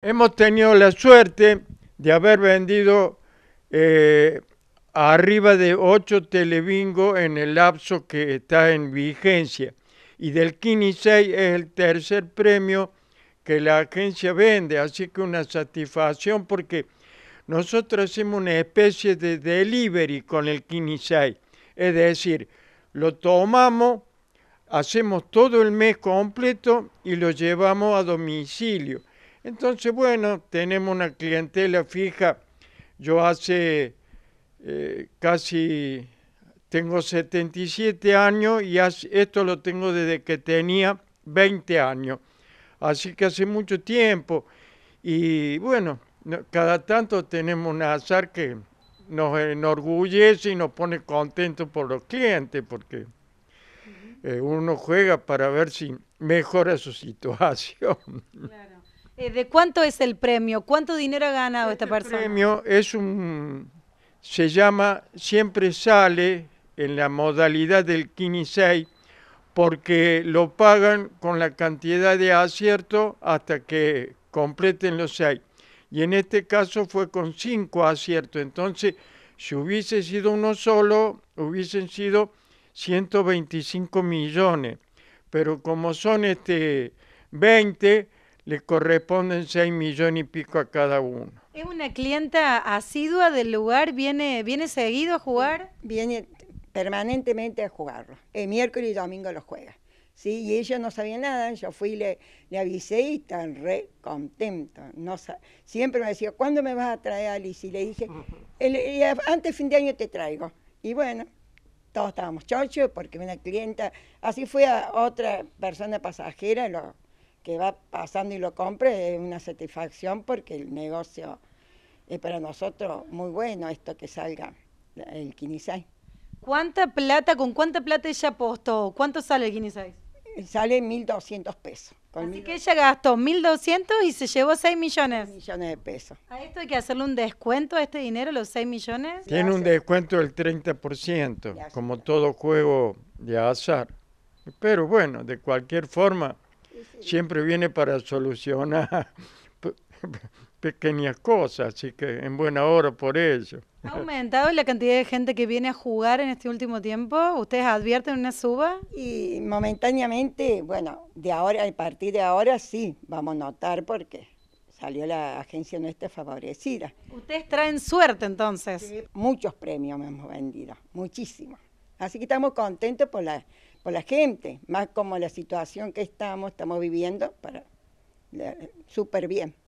Hemos tenido la suerte de haber vendido eh, arriba de 8 telebingo en el lapso que está en vigencia. Y del 6 es el tercer premio que la agencia vende, así que una satisfacción porque nosotros hacemos una especie de delivery con el 6. Es decir, lo tomamos, hacemos todo el mes completo y lo llevamos a domicilio entonces, bueno, tenemos una clientela fija. Yo hace eh, casi, tengo 77 años y esto lo tengo desde que tenía 20 años. Así que hace mucho tiempo. Y bueno, cada tanto tenemos un azar que nos enorgullece y nos pone contentos por los clientes, porque eh, uno juega para ver si mejora su situación. Eh, ¿De cuánto es el premio? ¿Cuánto dinero ha ganado esta este persona? El premio es un... se llama, siempre sale en la modalidad del 6 porque lo pagan con la cantidad de acierto hasta que completen los seis. Y en este caso fue con 5 aciertos. Entonces, si hubiese sido uno solo, hubiesen sido 125 millones. Pero como son este 20, le corresponden 6 millones y pico a cada uno. ¿Es una clienta asidua del lugar? ¿Viene, viene seguido a jugar? Viene permanentemente a jugarlo. El miércoles y domingo lo juega. ¿sí? Y ella no sabía nada, yo fui y le, le avisé y están re contento. No Siempre me decía, ¿cuándo me vas a traer Alice? Y le dije, antes fin de año te traigo. Y bueno, todos estábamos chochos porque una clienta, así fue a otra persona pasajera, lo que va pasando y lo compre es una satisfacción porque el negocio es para nosotros muy bueno esto que salga el Kinisai. ¿Cuánta plata, con cuánta plata ella apostó? ¿Cuánto sale el Kinisai? Sale 1.200 pesos. Así que ella gastó 1.200 y se llevó 6 millones. millones de pesos. ¿A esto hay que hacerle un descuento a este dinero, los 6 millones? Tiene un descuento del 30%, como todo juego de azar. Pero bueno, de cualquier forma, siempre viene para solucionar pequeñas cosas, así que en buena hora por ello. ¿Ha aumentado la cantidad de gente que viene a jugar en este último tiempo? ¿Ustedes advierten una suba? Y momentáneamente, bueno, de ahora, a partir de ahora sí, vamos a notar porque salió la agencia nuestra favorecida. Ustedes traen suerte entonces. muchos premios me hemos vendido, muchísimos. Así que estamos contentos por la, por la gente, más como la situación que estamos, estamos viviendo para súper bien.